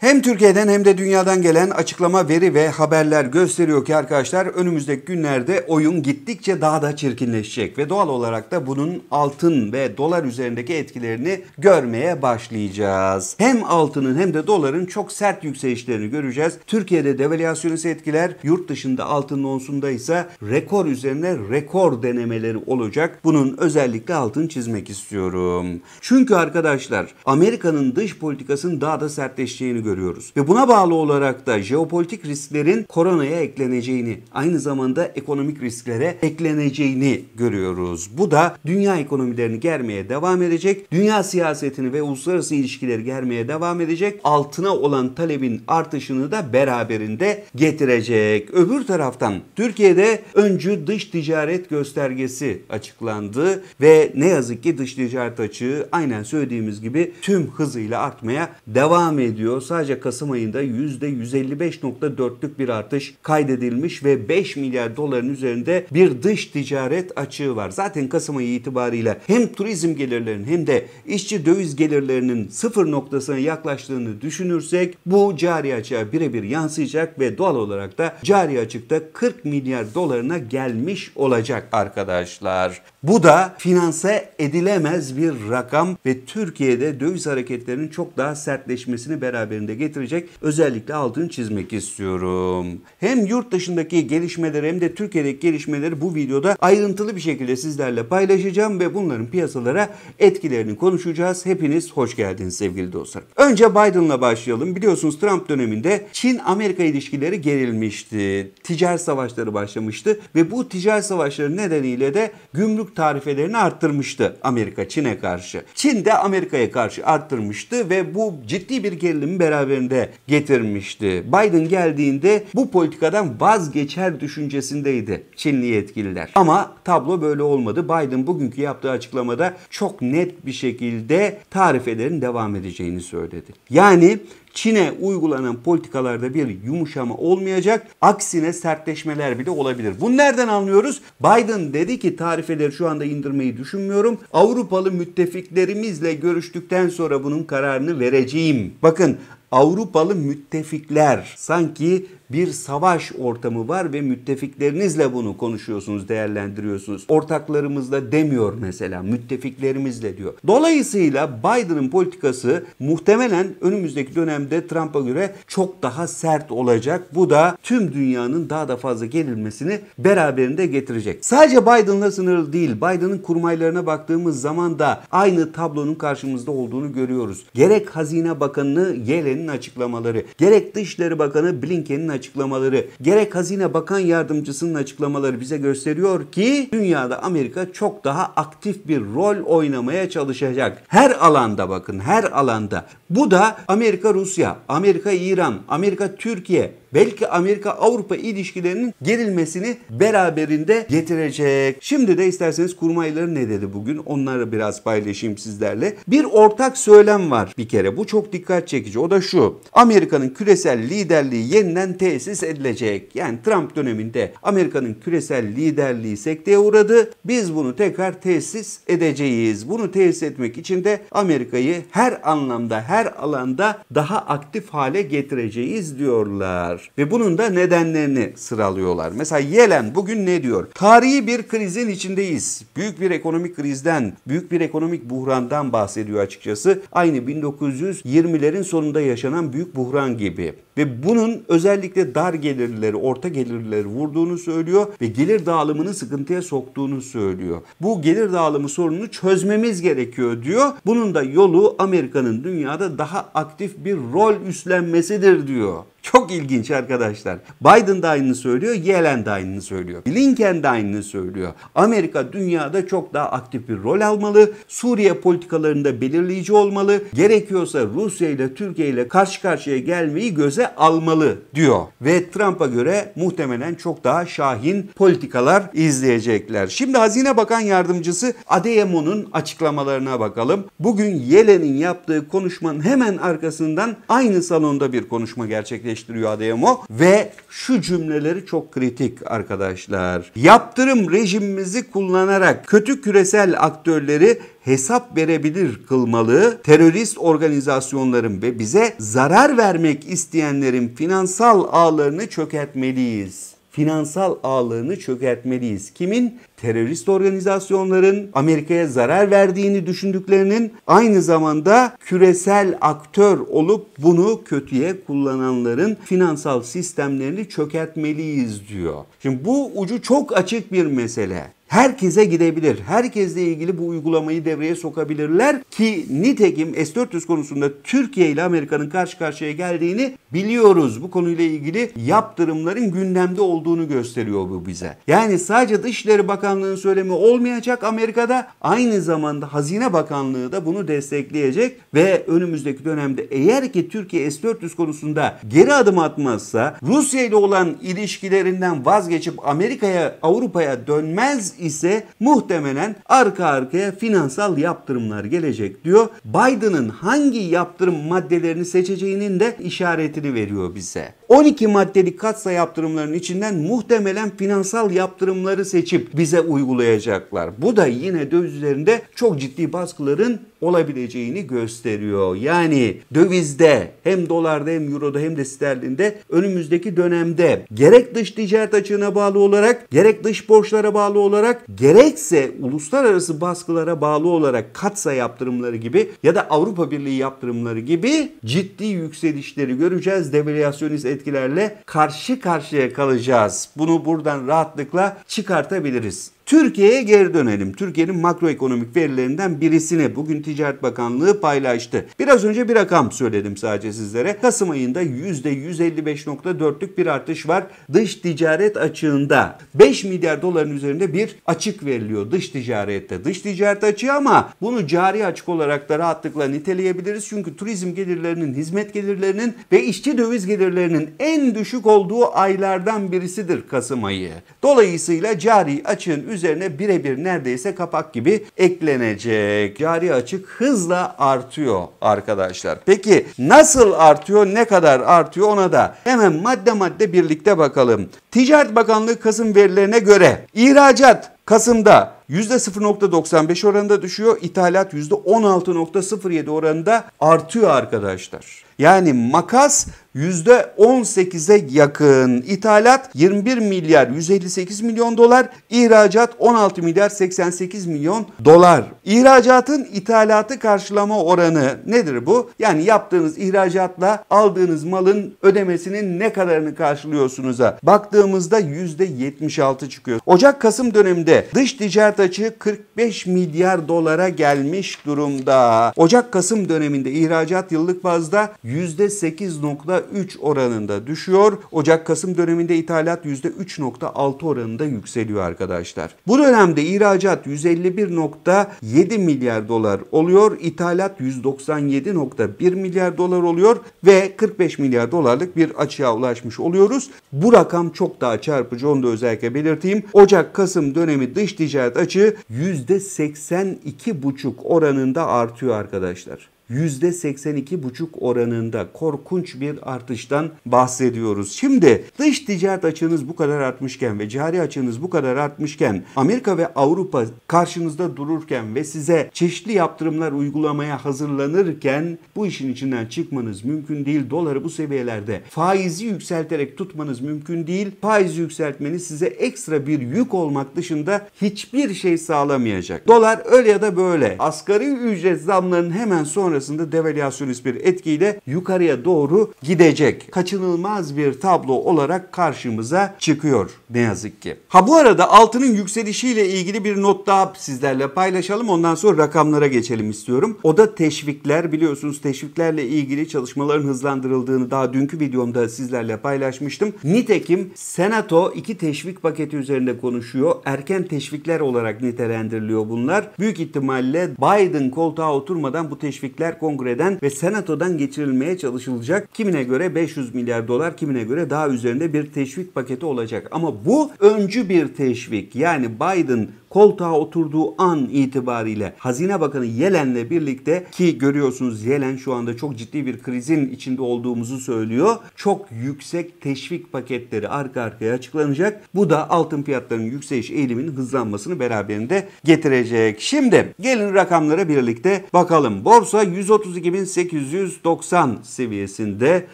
Hem Türkiye'den hem de dünyadan gelen açıklama veri ve haberler gösteriyor ki arkadaşlar önümüzdeki günlerde oyun gittikçe daha da çirkinleşecek ve doğal olarak da bunun altın ve dolar üzerindeki etkilerini görmeye başlayacağız. Hem altının hem de doların çok sert yükselişlerini göreceğiz. Türkiye'de devalüasyonist etkiler, yurt dışında altın onsunda ise rekor üzerine rekor denemeleri olacak. Bunun özellikle altın çizmek istiyorum. Çünkü arkadaşlar Amerika'nın dış politikasının daha da sertleşeceğini görüyoruz görüyoruz. Ve buna bağlı olarak da jeopolitik risklerin koronaya ekleneceğini, aynı zamanda ekonomik risklere ekleneceğini görüyoruz. Bu da dünya ekonomilerini germeye devam edecek, dünya siyasetini ve uluslararası ilişkileri germeye devam edecek, altına olan talebin artışını da beraberinde getirecek. Öbür taraftan Türkiye'de öncü dış ticaret göstergesi açıklandı ve ne yazık ki dış ticaret açığı aynen söylediğimiz gibi tüm hızıyla artmaya devam ediyor. Sadece sadece Kasım ayında %155.4'lük bir artış kaydedilmiş ve 5 milyar doların üzerinde bir dış ticaret açığı var. Zaten Kasım ayı itibariyle hem turizm gelirlerinin hem de işçi döviz gelirlerinin sıfır noktasına yaklaştığını düşünürsek bu cari açığa birebir yansıyacak ve doğal olarak da cari açıkta 40 milyar dolarına gelmiş olacak arkadaşlar. Bu da finanse edilemez bir rakam ve Türkiye'de döviz hareketlerinin çok daha sertleşmesini beraberinde beraberinde getirecek özellikle altını çizmek istiyorum. Hem yurt dışındaki gelişmeleri hem de Türkiye'deki gelişmeleri bu videoda ayrıntılı bir şekilde sizlerle paylaşacağım ve bunların piyasalara etkilerini konuşacağız. Hepiniz hoş geldiniz sevgili dostlar. Önce Biden'la başlayalım. Biliyorsunuz Trump döneminde Çin-Amerika ilişkileri gerilmişti. Ticaret savaşları başlamıştı ve bu ticaret savaşları nedeniyle de gümrük tarifelerini arttırmıştı Amerika Çin'e karşı. Çin de Amerika'ya karşı arttırmıştı ve bu ciddi bir gerilimi beraber beraberinde getirmişti. Biden geldiğinde bu politikadan vazgeçer düşüncesindeydi Çinli yetkililer. Ama tablo böyle olmadı. Biden bugünkü yaptığı açıklamada çok net bir şekilde tarifelerin devam edeceğini söyledi. Yani Çin'e uygulanan politikalarda bir yumuşama olmayacak. Aksine sertleşmeler bile olabilir. Bunu nereden anlıyoruz? Biden dedi ki tarifeleri şu anda indirmeyi düşünmüyorum. Avrupalı müttefiklerimizle görüştükten sonra bunun kararını vereceğim. Bakın Avrupalı müttefikler sanki bir savaş ortamı var ve müttefiklerinizle bunu konuşuyorsunuz, değerlendiriyorsunuz. Ortaklarımızla demiyor mesela, müttefiklerimizle diyor. Dolayısıyla Biden'ın politikası muhtemelen önümüzdeki dönemde Trump'a göre çok daha sert olacak. Bu da tüm dünyanın daha da fazla gerilmesini beraberinde getirecek. Sadece Biden'la sınırlı değil. Biden'ın kurmaylarına baktığımız zaman da aynı tablonun karşımızda olduğunu görüyoruz. Gerek Hazine Bakanı Yellen'in açıklamaları, gerek Dışişleri Bakanı Blinken'in açıklamaları açıklamaları gerek Hazine Bakan Yardımcısının açıklamaları bize gösteriyor ki dünyada Amerika çok daha aktif bir rol oynamaya çalışacak. Her alanda bakın her alanda. Bu da Amerika Rusya, Amerika İran, Amerika Türkiye belki Amerika Avrupa ilişkilerinin gerilmesini beraberinde getirecek. Şimdi de isterseniz kurmayları ne dedi bugün onları biraz paylaşayım sizlerle. Bir ortak söylem var bir kere bu çok dikkat çekici o da şu. Amerika'nın küresel liderliği yeniden te tesis edilecek. Yani Trump döneminde Amerika'nın küresel liderliği sekteye uğradı. Biz bunu tekrar tesis edeceğiz. Bunu tesis etmek için de Amerika'yı her anlamda, her alanda daha aktif hale getireceğiz diyorlar. Ve bunun da nedenlerini sıralıyorlar. Mesela Yelen bugün ne diyor? Tarihi bir krizin içindeyiz. Büyük bir ekonomik krizden, büyük bir ekonomik buhrandan bahsediyor açıkçası. Aynı 1920'lerin sonunda yaşanan büyük buhran gibi. Ve bunun özellikle özellikle dar gelirleri, orta gelirleri vurduğunu söylüyor ve gelir dağılımını sıkıntıya soktuğunu söylüyor. Bu gelir dağılımı sorununu çözmemiz gerekiyor diyor. Bunun da yolu Amerika'nın dünyada daha aktif bir rol üstlenmesidir diyor. Çok ilginç arkadaşlar. Biden de aynını söylüyor, Yellen de aynını söylüyor. Blinken de aynını söylüyor. Amerika dünyada çok daha aktif bir rol almalı. Suriye politikalarında belirleyici olmalı. Gerekiyorsa Rusya ile Türkiye ile karşı karşıya gelmeyi göze almalı diyor. Ve Trump'a göre muhtemelen çok daha şahin politikalar izleyecekler. Şimdi Hazine Bakan Yardımcısı Adeyemo'nun açıklamalarına bakalım. Bugün Yellen'in yaptığı konuşmanın hemen arkasından aynı salonda bir konuşma gerçekleşti gerçekleştiriyor ADMO ve şu cümleleri çok kritik arkadaşlar. Yaptırım rejimimizi kullanarak kötü küresel aktörleri hesap verebilir kılmalı, terörist organizasyonların ve bize zarar vermek isteyenlerin finansal ağlarını çökertmeliyiz finansal ağlığını çökertmeliyiz. Kimin? Terörist organizasyonların Amerika'ya zarar verdiğini düşündüklerinin aynı zamanda küresel aktör olup bunu kötüye kullananların finansal sistemlerini çökertmeliyiz diyor. Şimdi bu ucu çok açık bir mesele herkese gidebilir. Herkesle ilgili bu uygulamayı devreye sokabilirler ki nitekim S-400 konusunda Türkiye ile Amerika'nın karşı karşıya geldiğini biliyoruz. Bu konuyla ilgili yaptırımların gündemde olduğunu gösteriyor bu bize. Yani sadece Dışişleri Bakanlığı'nın söylemi olmayacak Amerika'da aynı zamanda Hazine Bakanlığı da bunu destekleyecek ve önümüzdeki dönemde eğer ki Türkiye S-400 konusunda geri adım atmazsa Rusya ile olan ilişkilerinden vazgeçip Amerika'ya Avrupa'ya dönmez ise muhtemelen arka arkaya finansal yaptırımlar gelecek diyor. Biden'ın hangi yaptırım maddelerini seçeceğinin de işaretini veriyor bize. 12 maddelik katsa yaptırımların içinden muhtemelen finansal yaptırımları seçip bize uygulayacaklar. Bu da yine döviz üzerinde çok ciddi baskıların olabileceğini gösteriyor. Yani dövizde hem dolarda hem euroda hem de sterlinde önümüzdeki dönemde gerek dış ticaret açığına bağlı olarak gerek dış borçlara bağlı olarak gerekse uluslararası baskılara bağlı olarak katsa yaptırımları gibi ya da Avrupa Birliği yaptırımları gibi ciddi yükselişleri göreceğiz. Devalüasyonist etkilerle karşı karşıya kalacağız. Bunu buradan rahatlıkla çıkartabiliriz. Türkiye'ye geri dönelim. Türkiye'nin makroekonomik verilerinden birisini bugün Ticaret Bakanlığı paylaştı. Biraz önce bir rakam söyledim sadece sizlere. Kasım ayında %155.4'lük bir artış var. Dış ticaret açığında 5 milyar doların üzerinde bir açık veriliyor dış ticarette. Dış ticaret açığı ama bunu cari açık olarak da rahatlıkla niteleyebiliriz. Çünkü turizm gelirlerinin, hizmet gelirlerinin ve işçi döviz gelirlerinin en düşük olduğu aylardan birisidir Kasım ayı. Dolayısıyla cari açığın üzerinde üzerine birebir neredeyse kapak gibi eklenecek. Cari açık hızla artıyor arkadaşlar. Peki nasıl artıyor, ne kadar artıyor ona da hemen madde madde birlikte bakalım. Ticaret Bakanlığı Kasım verilerine göre ihracat Kasım'da %0.95 oranında düşüyor. İthalat %16.07 oranında artıyor arkadaşlar. Yani makas %18'e yakın. İthalat 21 milyar 158 milyon dolar, ihracat 16 milyar 88 milyon dolar. İhracatın ithalatı karşılama oranı nedir bu? Yani yaptığınız ihracatla aldığınız malın ödemesinin ne kadarını karşılıyorsunuza baktığımızda %76 çıkıyor. Ocak-Kasım döneminde dış ticaret Açığı 45 milyar dolara gelmiş durumda. Ocak-Kasım döneminde ihracat yıllık bazda %8.3 oranında düşüyor. Ocak-Kasım döneminde ithalat %3.6 oranında yükseliyor arkadaşlar. Bu dönemde ihracat 151.7 milyar dolar oluyor. İthalat 197.1 milyar dolar oluyor ve 45 milyar dolarlık bir açığa ulaşmış oluyoruz. Bu rakam çok daha çarpıcı onu da özellikle belirteyim. Ocak-Kasım dönemi dış ticaret açığı kaçı? %82,5 oranında artıyor arkadaşlar. %82,5 oranında korkunç bir artıştan bahsediyoruz. Şimdi dış ticaret açınız bu kadar artmışken ve cari açınız bu kadar artmışken Amerika ve Avrupa karşınızda dururken ve size çeşitli yaptırımlar uygulamaya hazırlanırken bu işin içinden çıkmanız mümkün değil. Doları bu seviyelerde faizi yükselterek tutmanız mümkün değil. Faizi yükseltmeniz size ekstra bir yük olmak dışında hiçbir şey sağlamayacak. Dolar öyle ya da böyle asgari ücret zamlarının hemen sonra arasında devalüasyonist bir etkiyle yukarıya doğru gidecek. Kaçınılmaz bir tablo olarak karşımıza çıkıyor ne yazık ki. Ha bu arada altının yükselişiyle ilgili bir not daha sizlerle paylaşalım. Ondan sonra rakamlara geçelim istiyorum. O da teşvikler biliyorsunuz teşviklerle ilgili çalışmaların hızlandırıldığını daha dünkü videomda sizlerle paylaşmıştım. Nitekim Senato iki teşvik paketi üzerinde konuşuyor. Erken teşvikler olarak nitelendiriliyor bunlar. Büyük ihtimalle Biden koltuğa oturmadan bu teşvikler her kongreden ve senatodan geçirilmeye çalışılacak. Kimine göre 500 milyar dolar, kimine göre daha üzerinde bir teşvik paketi olacak. Ama bu öncü bir teşvik. Yani Biden koltuğa oturduğu an itibariyle Hazine Bakanı Yelen'le birlikte ki görüyorsunuz Yelen şu anda çok ciddi bir krizin içinde olduğumuzu söylüyor. Çok yüksek teşvik paketleri arka arkaya açıklanacak. Bu da altın fiyatlarının yükseliş eğiliminin hızlanmasını beraberinde getirecek. Şimdi gelin rakamlara birlikte bakalım. Borsa 132.890 seviyesinde.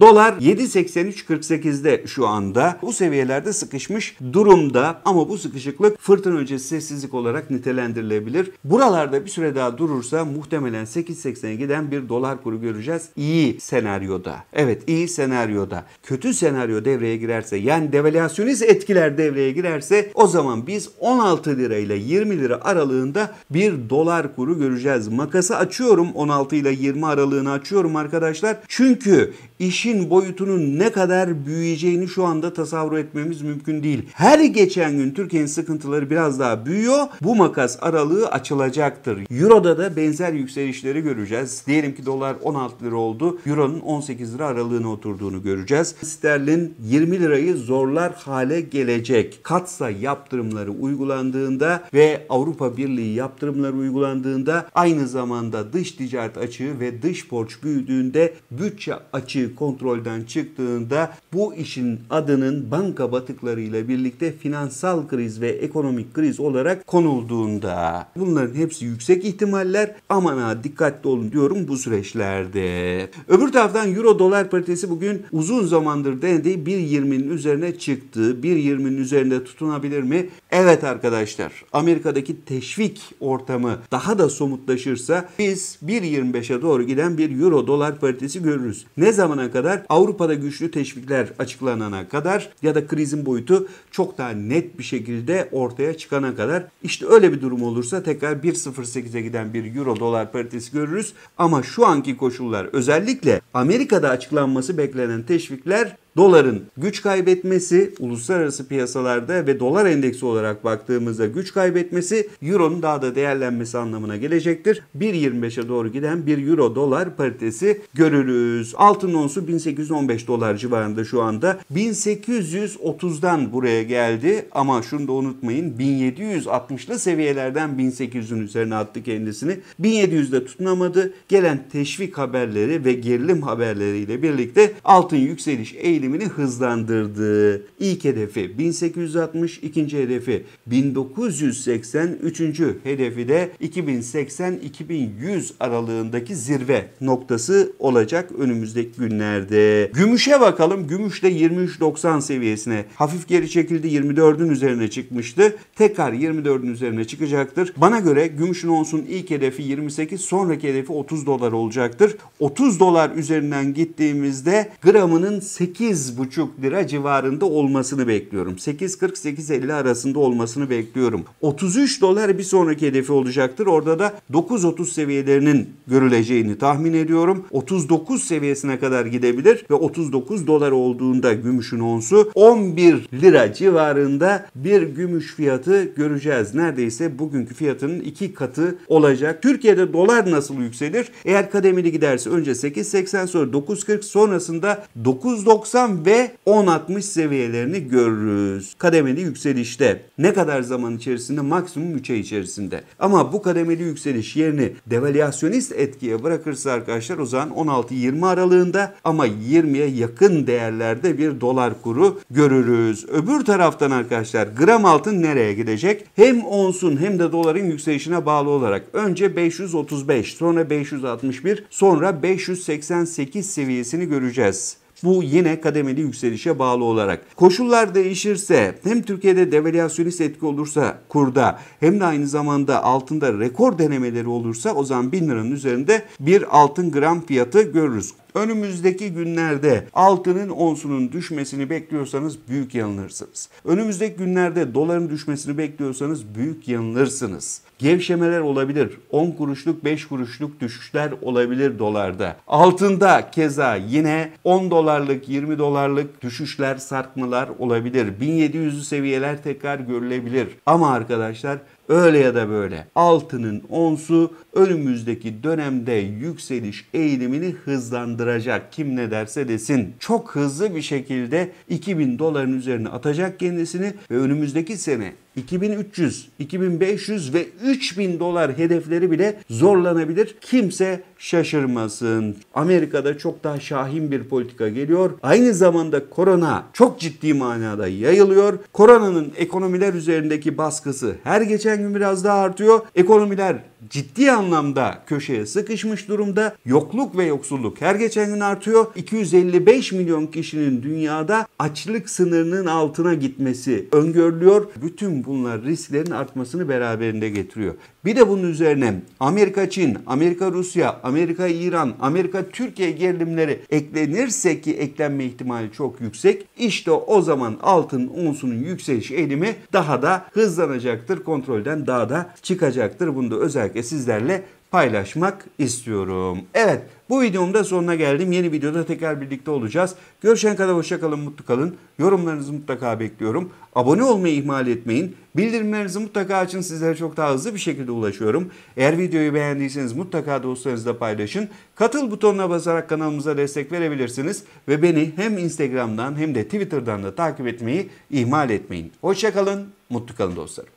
Dolar 7.83.48'de şu anda. Bu seviyelerde sıkışmış durumda ama bu sıkışıklık fırtına öncesi dengesizlik olarak nitelendirilebilir. Buralarda bir süre daha durursa muhtemelen 8.80'e giden bir dolar kuru göreceğiz. iyi senaryoda. Evet iyi senaryoda. Kötü senaryo devreye girerse yani devalüasyonist etkiler devreye girerse o zaman biz 16 lira ile 20 lira aralığında bir dolar kuru göreceğiz. Makası açıyorum 16 ile 20 aralığını açıyorum arkadaşlar. Çünkü işin boyutunun ne kadar büyüyeceğini şu anda tasavvur etmemiz mümkün değil. Her geçen gün Türkiye'nin sıkıntıları biraz daha büyüyor görüyor. Bu makas aralığı açılacaktır. Euro'da da benzer yükselişleri göreceğiz. Diyelim ki dolar 16 lira oldu. Euro'nun 18 lira aralığına oturduğunu göreceğiz. Sterlin 20 lirayı zorlar hale gelecek. Katsa yaptırımları uygulandığında ve Avrupa Birliği yaptırımları uygulandığında aynı zamanda dış ticaret açığı ve dış borç büyüdüğünde bütçe açığı kontrolden çıktığında bu işin adının banka batıklarıyla birlikte finansal kriz ve ekonomik kriz olarak olarak konulduğunda bunların hepsi yüksek ihtimaller aman ha dikkatli olun diyorum bu süreçlerde. Öbür taraftan euro dolar paritesi bugün uzun zamandır denediği 1.20'nin üzerine çıktı. 1.20'nin üzerinde tutunabilir mi? Evet arkadaşlar Amerika'daki teşvik ortamı daha da somutlaşırsa biz 1.25'e doğru giden bir euro dolar paritesi görürüz. Ne zamana kadar? Avrupa'da güçlü teşvikler açıklanana kadar ya da krizin boyutu çok daha net bir şekilde ortaya çıkana kadar kadar. İşte öyle bir durum olursa tekrar 1.08'e giden bir euro dolar paritesi görürüz. Ama şu anki koşullar özellikle Amerika'da açıklanması beklenen teşvikler Doların güç kaybetmesi uluslararası piyasalarda ve dolar endeksi olarak baktığımızda güç kaybetmesi euronun daha da değerlenmesi anlamına gelecektir. 1.25'e doğru giden bir euro dolar paritesi görürüz. Altın onsu 1815 dolar civarında şu anda. 1830'dan buraya geldi ama şunu da unutmayın 1760'lı seviyelerden 1800'ün üzerine attı kendisini. 1700'de tutunamadı. Gelen teşvik haberleri ve gerilim haberleriyle birlikte altın yükseliş eğilimi devrimini hızlandırdı. İlk hedefi 1860, ikinci hedefi 1980, üçüncü hedefi de 2080-2100 aralığındaki zirve noktası olacak önümüzdeki günlerde. Gümüşe bakalım. Gümüş de 23.90 seviyesine hafif geri çekildi. 24'ün üzerine çıkmıştı. Tekrar 24'ün üzerine çıkacaktır. Bana göre gümüşün olsun ilk hedefi 28, sonraki hedefi 30 dolar olacaktır. 30 dolar üzerinden gittiğimizde gramının 8 8,5 lira civarında olmasını bekliyorum. 8.40-8.50 arasında olmasını bekliyorum. 33 dolar bir sonraki hedefi olacaktır. Orada da 9.30 seviyelerinin görüleceğini tahmin ediyorum. 39 seviyesine kadar gidebilir ve 39 dolar olduğunda gümüşün onsu 11 lira civarında bir gümüş fiyatı göreceğiz. Neredeyse bugünkü fiyatının iki katı olacak. Türkiye'de dolar nasıl yükselir? Eğer kademeli giderse önce 8.80 sonra 9.40 sonrasında 9.90 90 ve 10.60 seviyelerini görürüz. Kademeli yükselişte. Ne kadar zaman içerisinde? Maksimum 3 ay içerisinde. Ama bu kademeli yükseliş yerini devalüasyonist etkiye bırakırsa arkadaşlar o zaman 16-20 aralığında ama 20'ye yakın değerlerde bir dolar kuru görürüz. Öbür taraftan arkadaşlar gram altın nereye gidecek? Hem onsun hem de doların yükselişine bağlı olarak önce 535 sonra 561 sonra 588 seviyesini göreceğiz. Bu yine kademeli yükselişe bağlı olarak. Koşullar değişirse hem Türkiye'de devalüasyonist etki olursa kurda hem de aynı zamanda altında rekor denemeleri olursa o zaman 1000 liranın üzerinde bir altın gram fiyatı görürüz. Önümüzdeki günlerde altının onsunun düşmesini bekliyorsanız büyük yanılırsınız. Önümüzdeki günlerde doların düşmesini bekliyorsanız büyük yanılırsınız. Gevşemeler olabilir. 10 kuruşluk 5 kuruşluk düşüşler olabilir dolarda. Altında keza yine 10 dolarlık 20 dolarlık düşüşler sarkmalar olabilir. 1700'lü seviyeler tekrar görülebilir. Ama arkadaşlar Öyle ya da böyle altının onsu önümüzdeki dönemde yükseliş eğilimini hızlandıracak. Kim ne derse desin. Çok hızlı bir şekilde 2000 doların üzerine atacak kendisini ve önümüzdeki sene 2300, 2500 ve 3000 dolar hedefleri bile zorlanabilir. Kimse şaşırmasın. Amerika'da çok daha şahin bir politika geliyor. Aynı zamanda korona çok ciddi manada yayılıyor. Koronanın ekonomiler üzerindeki baskısı her geçen gün biraz daha artıyor. Ekonomiler ciddi anlamda köşeye sıkışmış durumda. Yokluk ve yoksulluk her geçen gün artıyor. 255 milyon kişinin dünyada açlık sınırının altına gitmesi öngörülüyor. Bütün bunlar risklerin artmasını beraberinde getiriyor. Bir de bunun üzerine Amerika Çin, Amerika Rusya, Amerika İran, Amerika Türkiye gerilimleri eklenirse ki eklenme ihtimali çok yüksek. İşte o zaman altın unsunun yükseliş eğilimi daha da hızlanacaktır. Kontrolden daha da çıkacaktır. Bunu da özellikle özellikle sizlerle paylaşmak istiyorum. Evet bu videomda sonuna geldim. Yeni videoda tekrar birlikte olacağız. Görüşene kadar hoşçakalın, mutlu kalın. Yorumlarınızı mutlaka bekliyorum. Abone olmayı ihmal etmeyin. Bildirimlerinizi mutlaka açın. Sizlere çok daha hızlı bir şekilde ulaşıyorum. Eğer videoyu beğendiyseniz mutlaka dostlarınızla paylaşın. Katıl butonuna basarak kanalımıza destek verebilirsiniz. Ve beni hem Instagram'dan hem de Twitter'dan da takip etmeyi ihmal etmeyin. Hoşçakalın, mutlu kalın dostlarım.